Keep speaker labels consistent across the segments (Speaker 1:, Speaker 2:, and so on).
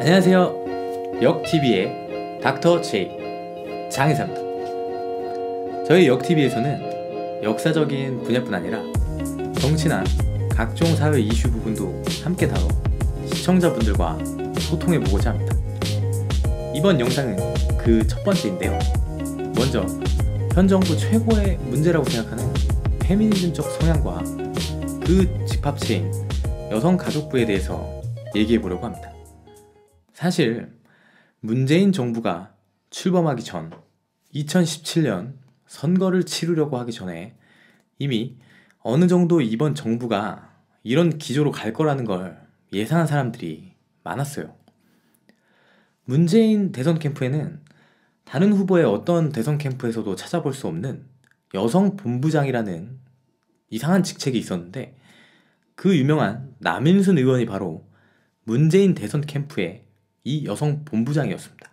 Speaker 1: 안녕하세요. 역TV의 닥터 제이 장의사입니다. 저희 역TV에서는 역사적인 분야뿐 아니라 정치나 각종 사회 이슈 부분도 함께 다뤄 시청자분들과 소통해보고자 합니다. 이번 영상은 그 첫 번째인데요. 먼저 현 정부 최고의 문제라고 생각하는 페미니즘적 성향과 그 집합체인 여성가족부에 대해서 얘기해보려고 합니다. 사실 문재인 정부가 출범하기 전 2017년 선거를 치르려고 하기 전에 이미 어느 정도 이번 정부가 이런 기조로 갈 거라는 걸 예상한 사람들이 많았어요. 문재인 대선 캠프에는 다른 후보의 어떤 대선 캠프에서도 찾아볼 수 없는 여성 본부장이라는 이상한 직책이 있었는데 그 유명한 남인순 의원이 바로 문재인 대선 캠프의 이 여성 본부장이었습니다.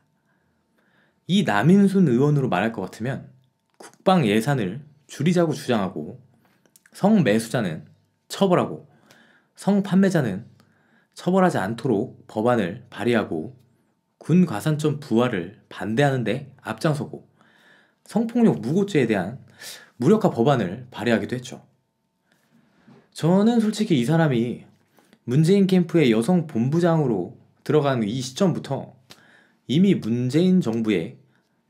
Speaker 1: 이 남인순 의원으로 말할 것 같으면 국방 예산을 줄이자고 주장하고 성매수자는 처벌하고 성판매자는 처벌하지 않도록 법안을 발의하고 군 과산점 부활을 반대하는데 앞장서고 성폭력 무고죄에 대한 무력화 법안을 발의하기도 했죠. 저는 솔직히 이 사람이 문재인 캠프의 여성 본부장으로 들어가는 이 시점부터 이미 문재인 정부의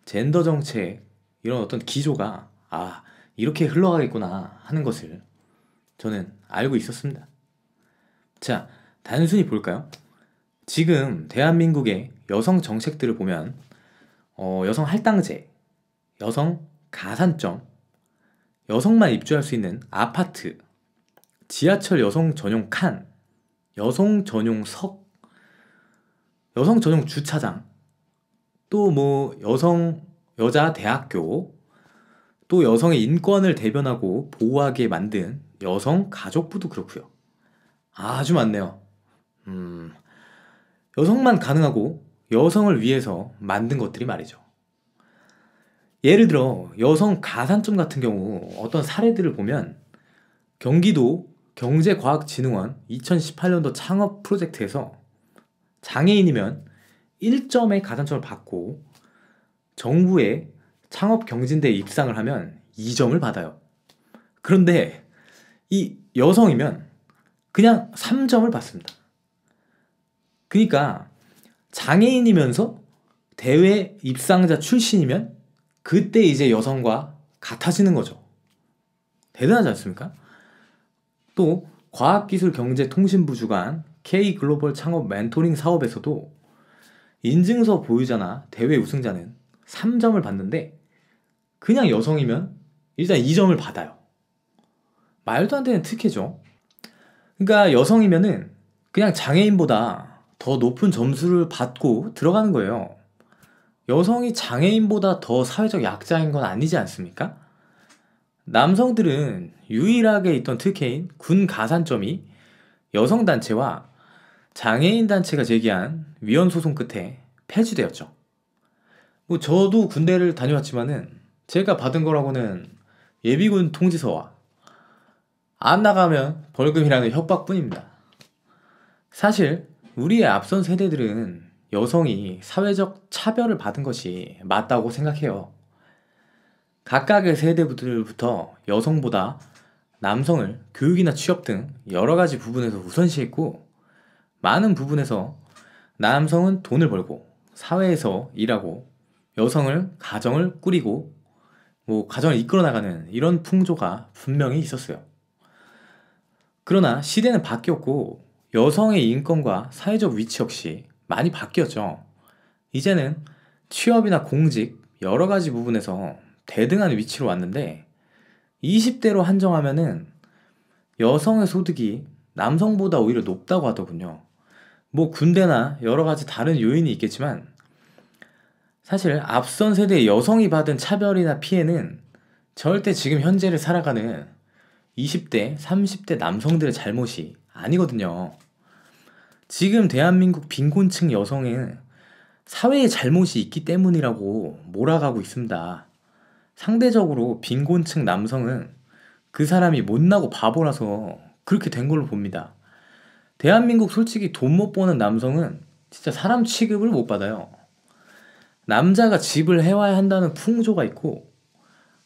Speaker 1: 젠더 정책 이런 어떤 기조가 아 이렇게 흘러가겠구나 하는 것을 저는 알고 있었습니다. 자 단순히 볼까요? 지금 대한민국의 여성 정책들을 보면 어, 여성 할당제, 여성 가산점, 여성만 입주할 수 있는 아파트, 지하철 여성 전용 칸, 여성 전용 석 여성 전용 주차장, 또 뭐 여성 여자 대학교, 또 여성의 인권을 대변하고 보호하게 만든 여성 가족부도 그렇고요. 아주 많네요. 음, 여성만 가능하고 여성을 위해서 만든 것들이 말이죠. 예를 들어 여성 가산점 같은 경우 어떤 사례들을 보면 경기도 경제과학진흥원 2018년도 창업 프로젝트에서 장애인이면 1점의 가산점을 받고 정부의 창업 경진대에 입상을 하면 2점을 받아요. 그런데 이 여성이면 그냥 3점을 받습니다. 그러니까 장애인이면서 대회 입상자 출신이면 그때 이제 여성과 같아지는 거죠. 대단하지 않습니까? 또 과학기술경제통신부 주관 K 글로벌 창업 멘토링 사업에서도 인증서 보유자나 대회 우승자는 3점을 받는데 그냥 여성이면 일단 2점을 받아요. 말도 안 되는 특혜죠. 그러니까 여성이면은 그냥 장애인보다 더 높은 점수를 받고 들어가는 거예요. 여성이 장애인보다 더 사회적 약자인 건 아니지 않습니까? 남성들은 유일하게 있던 특혜인 군 가산점이 여성단체와 장애인 단체가 제기한 위헌 소송 끝에 폐지되었죠. 뭐 저도 군대를 다녀왔지만은 제가 받은 거라고는 예비군 통지서와 안 나가면 벌금이라는 협박뿐입니다. 사실 우리의 앞선 세대들은 여성이 사회적 차별을 받은 것이 맞다고 생각해요. 각각의 세대들부터 여성보다 남성을 교육이나 취업 등 여러 가지 부분에서 우선시했고 많은 부분에서 남성은 돈을 벌고 사회에서 일하고 여성을 가정을 꾸리고 뭐 가정을 이끌어 나가는 이런 풍조가 분명히 있었어요. 그러나 시대는 바뀌었고 여성의 인권과 사회적 위치 역시 많이 바뀌었죠. 이제는 취업이나 공직 여러 가지 부분에서 대등한 위치로 왔는데 20대로 한정하면은 여성의 소득이 남성보다 오히려 높다고 하더군요. 뭐 군대나 여러 가지 다른 요인이 있겠지만 사실 앞선 세대의 여성이 받은 차별이나 피해는 절대 지금 현재를 살아가는 20대, 30대 남성들의 잘못이 아니거든요. 지금 대한민국 빈곤층 여성은 사회의 잘못이 있기 때문이라고 몰아가고 있습니다. 상대적으로 빈곤층 남성은 그 사람이 못나고 바보라서 그렇게 된 걸로 봅니다. 대한민국 솔직히 돈 못 버는 남성은 진짜 사람 취급을 못 받아요. 남자가 집을 해와야 한다는 풍조가 있고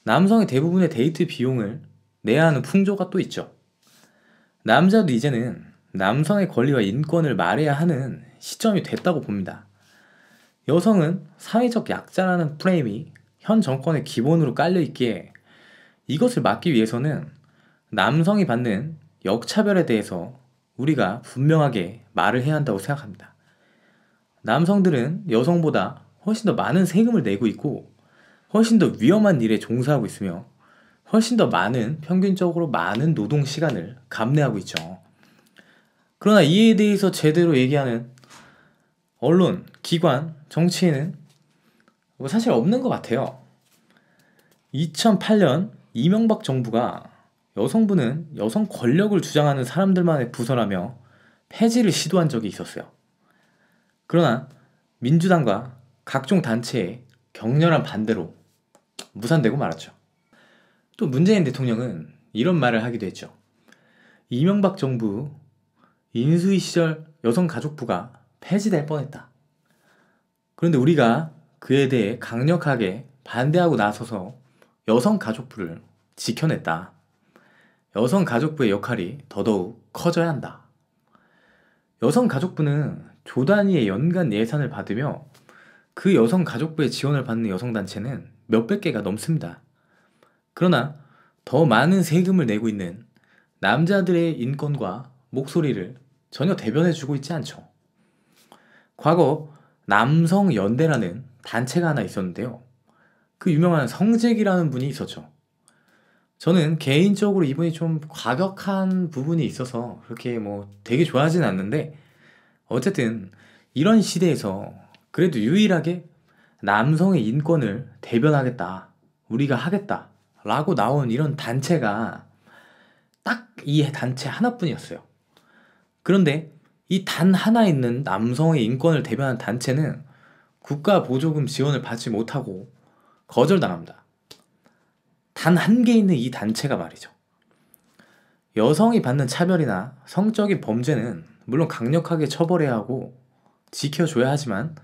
Speaker 1: 남성의 대부분의 데이트 비용을 내야 하는 풍조가 또 있죠. 남자도 이제는 남성의 권리와 인권을 말해야 하는 시점이 됐다고 봅니다. 여성은 사회적 약자라는 프레임이 현 정권의 기본으로 깔려있기에 이것을 막기 위해서는 남성이 받는 역차별에 대해서 우리가 분명하게 말을 해야 한다고 생각합니다. 남성들은 여성보다 훨씬 더 많은 세금을 내고 있고 훨씬 더 위험한 일에 종사하고 있으며 훨씬 더 많은 평균적으로 많은 노동 시간을 감내하고 있죠. 그러나 이에 대해서 제대로 얘기하는 언론, 기관, 정치인은 뭐 사실 없는 것 같아요. 2008년 이명박 정부가 여성부는 여성 권력을 주장하는 사람들만의 부서라며 폐지를 시도한 적이 있었어요. 그러나 민주당과 각종 단체의 격렬한 반대로 무산되고 말았죠. 또 문재인 대통령은 이런 말을 하기도 했죠. 이명박 정부 인수위 시절 여성가족부가 폐지될 뻔했다. 그런데 우리가 그에 대해 강력하게 반대하고 나서서 여성가족부를 지켜냈다. 여성가족부의 역할이 더더욱 커져야 한다. 여성가족부는 조단위의 연간 예산을 받으며 그 여성가족부의 지원을 받는 여성단체는 몇백 개가 넘습니다. 그러나 더 많은 세금을 내고 있는 남자들의 인권과 목소리를 전혀 대변해주고 있지 않죠. 과거 남성연대라는 단체가 하나 있었는데요. 그 유명한 성재기라는 분이 있었죠. 저는 개인적으로 이분이 좀 과격한 부분이 있어서 그렇게 뭐 되게 좋아하진 않는데 어쨌든 이런 시대에서 그래도 유일하게 남성의 인권을 대변하겠다. 우리가 하겠다. 라고 나온 이런 단체가 딱 이 단체 하나뿐이었어요. 그런데 이 단 하나 있는 남성의 인권을 대변한 단체는 국가 보조금 지원을 받지 못하고 거절당합니다. 단한개 있는 이 단체가 말이죠. 여성이 받는 차별이나 성적인 범죄는 물론 강력하게 처벌해야 하고 지켜줘야 하지만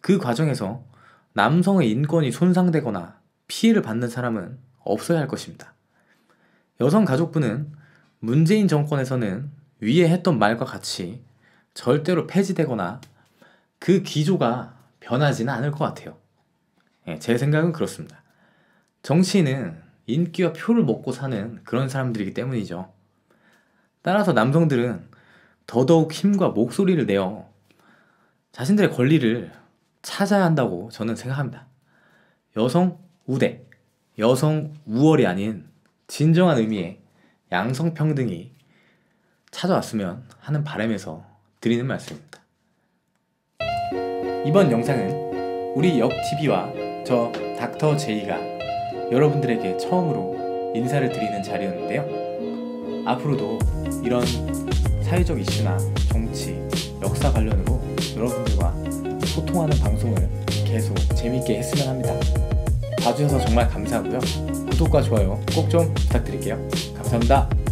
Speaker 1: 그 과정에서 남성의 인권이 손상되거나 피해를 받는 사람은 없어야 할 것입니다. 여성가족부는 문재인 정권에서는 위에 했던 말과 같이 절대로 폐지되거나 그 기조가 변하지는 않을 것 같아요. 예, 제 생각은 그렇습니다. 정치인은 인기와 표를 먹고 사는 그런 사람들이기 때문이죠. 따라서 남성들은 더더욱 힘과 목소리를 내어 자신들의 권리를 찾아야 한다고 저는 생각합니다. 여성 우대, 여성 우월이 아닌 진정한 의미의 양성평등이 찾아왔으면 하는 바람에서 드리는 말씀입니다. 이번 영상은 우리 옆TV와 저 닥터 제이가 여러분들에게 처음으로 인사를 드리는 자리였는데요. 앞으로도 이런 사회적 이슈나 정치, 역사 관련으로 여러분들과 소통하는 방송을 계속 재밌게 했으면 합니다. 봐주셔서 정말 감사하고요. 구독과 좋아요 꼭 좀 부탁드릴게요. 감사합니다.